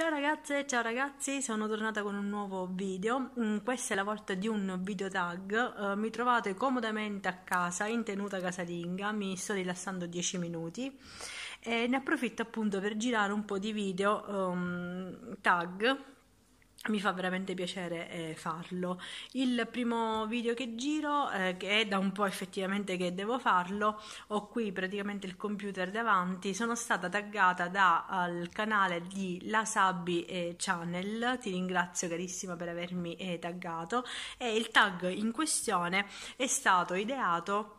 Ciao ragazze, ciao ragazzi, sono tornata con un nuovo video, mm, questa è la volta di un video tag, eh, mi trovate comodamente a casa, in tenuta casalinga, mi sto rilassando 10 minuti e ne approfitto appunto per girare un po' di video um, tag mi fa veramente piacere eh, farlo. Il primo video che giro, eh, che è da un po' effettivamente che devo farlo, ho qui praticamente il computer davanti, sono stata taggata dal canale di La Sabbi eh, Channel, ti ringrazio carissima per avermi eh, taggato e il tag in questione è stato ideato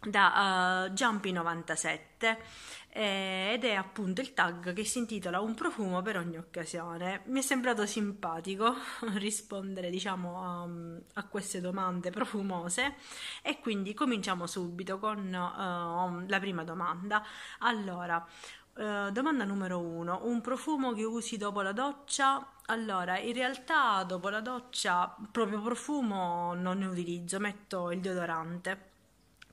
da uh, Jumpy 97 eh, ed è appunto il tag che si intitola Un profumo per ogni occasione. Mi è sembrato simpatico rispondere diciamo a, a queste domande profumose e quindi cominciamo subito con uh, la prima domanda. Allora, Uh, domanda numero 1, un profumo che usi dopo la doccia? Allora, in realtà dopo la doccia proprio profumo non ne utilizzo, metto il deodorante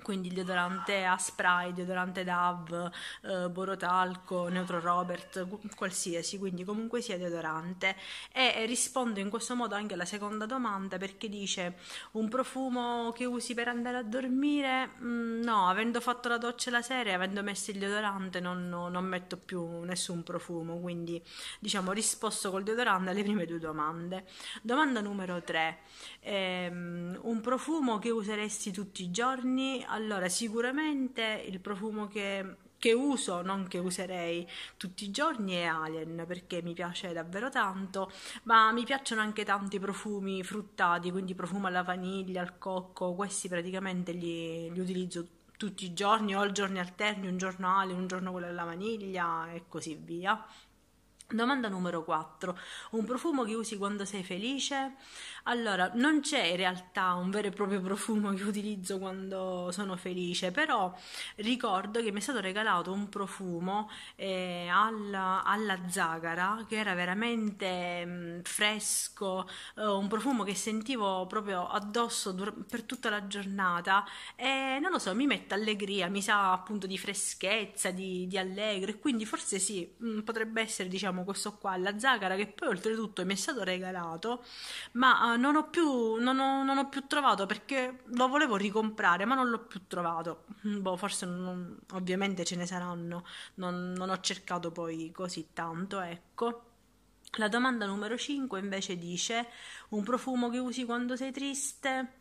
quindi deodorante a spray, deodorante DAV, eh, Borotalco, Neutro Robert, qualsiasi, quindi comunque sia deodorante. E rispondo in questo modo anche alla seconda domanda perché dice un profumo che usi per andare a dormire? Mm, no, avendo fatto la doccia la sera e avendo messo il deodorante non, non metto più nessun profumo, quindi diciamo risposto col deodorante alle prime due domande. Domanda numero 3. Ehm, un profumo che useresti tutti i giorni? Allora, sicuramente il profumo che, che, uso, non che userei tutti i giorni, è Alien perché mi piace davvero tanto, ma mi piacciono anche tanti profumi fruttati, quindi profumo alla vaniglia, al cocco, questi praticamente li, li utilizzo tutti i giorni o al giorno alterni, un giorno Alien, un giorno quello alla vaniglia e così via. Domanda numero 4. Un profumo che usi quando sei felice? Allora, non c'è in realtà un vero e proprio profumo che utilizzo quando sono felice, però ricordo che mi è stato regalato un profumo eh, alla, alla, zagara che era veramente mh, mm, fresco, eh, un profumo che sentivo proprio addosso dur- per tutta la giornata e non lo so, mi mette allegria, mi sa appunto di freschezza, di, di allegro e quindi forse sì, mh, mm, potrebbe essere diciamo questo qua la Zagara che poi oltretutto mi è stato regalato ma uh, non, ho più, non, ho, non, ho più, trovato perché lo volevo ricomprare ma non l'ho più trovato mm, boh forse non, ovviamente ce ne saranno non, ho cercato poi così tanto ecco la domanda numero 5 invece dice un profumo che usi quando sei triste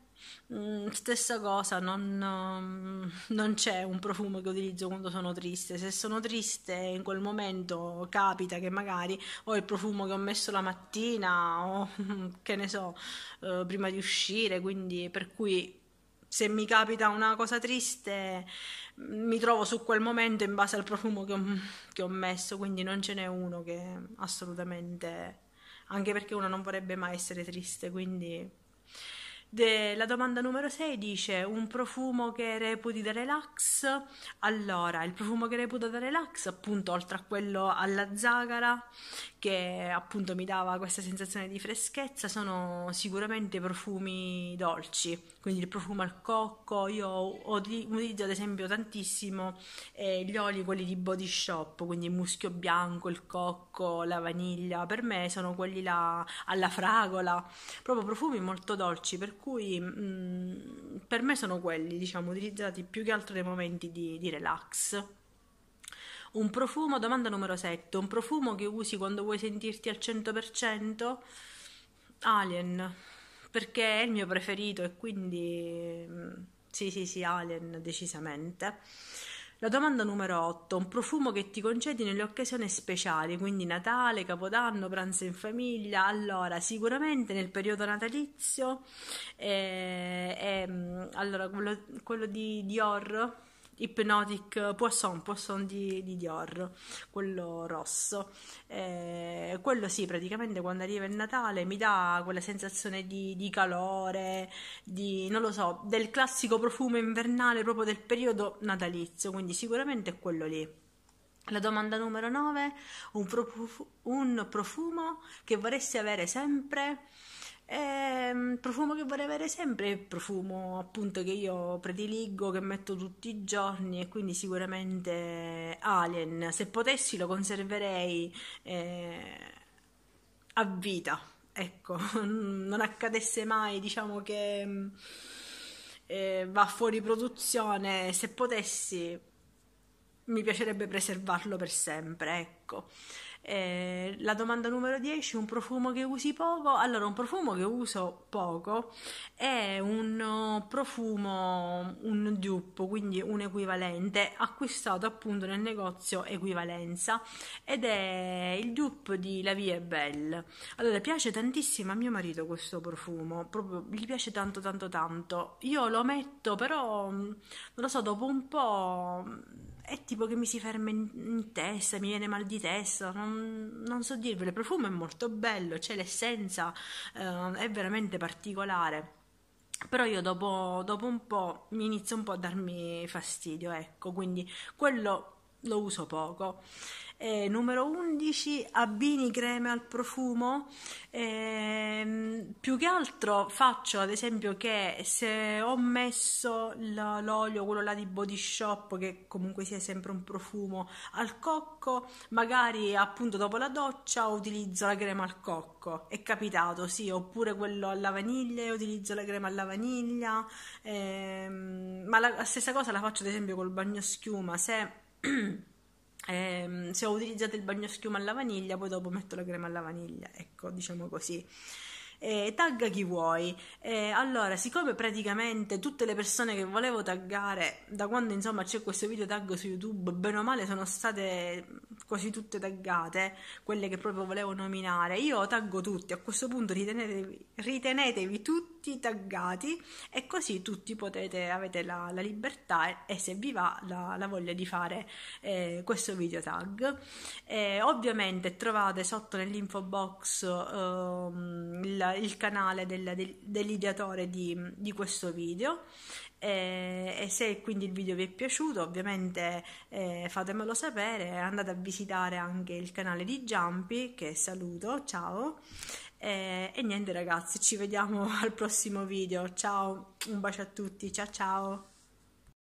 Mm, stessa cosa, non, um, non, c'è un profumo che utilizzo quando sono triste. Se sono triste in quel momento capita che magari ho il profumo che ho messo la mattina o che ne so, eh, prima di uscire, quindi per cui se mi capita una cosa triste mm, mi trovo su quel momento in base al profumo che ho, che ho messo, quindi non ce n'è uno che assolutamente anche perché uno non vorrebbe mai essere triste, quindi De, la domanda numero 6 dice un profumo che reputi da relax. Allora, il profumo che reputo da relax, appunto, oltre a quello alla zagara, che appunto mi dava questa sensazione di freschezza, sono sicuramente profumi dolci, quindi il profumo al cocco. Io utilizzo ad esempio tantissimo eh, gli oli, quelli di Body Shop, quindi il muschio bianco, il cocco, la vaniglia. Per me sono quelli là alla fragola, proprio profumi molto dolci. Per cui mh, mm, per me sono quelli, diciamo, utilizzati più che altro nei momenti di, di relax. Un profumo, domanda numero 7, un profumo che usi quando vuoi sentirti al 100%? Alien, perché è il mio preferito e quindi mm, sì, sì, sì, Alien decisamente. La domanda numero 8, un profumo che ti concedi nelle occasioni speciali, quindi Natale, Capodanno, pranzo in famiglia. Allora, sicuramente nel periodo natalizio, eh, eh, allora, quello, quello di Dior Hypnotic eh, Poisson, Poisson di, di Dior, quello rosso. Eh, quello sì, praticamente quando arriva il Natale mi dà quella sensazione di, di calore, di, non lo so, del classico profumo invernale proprio del periodo natalizio, quindi sicuramente è quello lì. La domanda numero 9, un, profumo che vorresti avere sempre? E, ehm, profumo che vorrei avere sempre il profumo appunto che io prediligo, che metto tutti i giorni e quindi sicuramente Alien. Se potessi lo conserverei eh, a vita, ecco, non accadesse mai diciamo che eh, va fuori produzione. Se potessi mi piacerebbe preservarlo per sempre, ecco. Eh, la domanda numero 10, un profumo che usi poco? Allora, un profumo che uso poco è un uh, profumo, un dupe, quindi un equivalente, acquistato appunto nel negozio Equivalenza ed è il dupe di La Vie Belle. Allora, piace tantissimo a mio marito questo profumo, proprio gli piace tanto tanto tanto. Io lo metto però, mm, non lo so, dopo un po' mm, è tipo che mi si ferma in, in testa, mi viene mal di testa, non, non, so dirvelo. Il profumo è molto bello, c'è cioè l'essenza, eh, è veramente particolare. Però io dopo, dopo un po' mi inizia un po' a darmi fastidio, ecco, quindi quello lo uso poco. Eh, numero 11, abbini creme al profumo. Eh, più che altro faccio ad esempio che se ho messo l'olio, quello là di Body Shop, che comunque sia sempre un profumo, al cocco, magari appunto dopo la doccia utilizzo la crema al cocco. È capitato, sì, oppure quello alla vaniglia, utilizzo la crema alla vaniglia. Eh, ma la, la stessa cosa la faccio ad esempio col bagno schiuma. Se Eh, se ho utilizzato il bagno schiuma alla vaniglia, poi dopo metto la crema alla vaniglia, ecco, diciamo così. Eh, tagga chi vuoi. Eh, allora, siccome praticamente tutte le persone che volevo taggare, da quando insomma c'è questo video tag su YouTube, bene o male sono state quasi tutte taggate, quelle che proprio volevo nominare, io taggo tutti, a questo punto ritenetevi, ritenetevi tutti tutti taggati e così tutti potete, avete la, la libertà e, e, se vi va la, la voglia di fare eh, questo video tag. Eh, ovviamente trovate sotto nell'info box ehm, il, il, canale del, del, dell'ideatore di, di questo video e se quindi il video vi è piaciuto ovviamente eh, fatemelo sapere andate a visitare anche il canale di Giampi che saluto ciao e, eh, e niente ragazzi, ci vediamo al prossimo video. Ciao, un bacio a tutti, ciao ciao.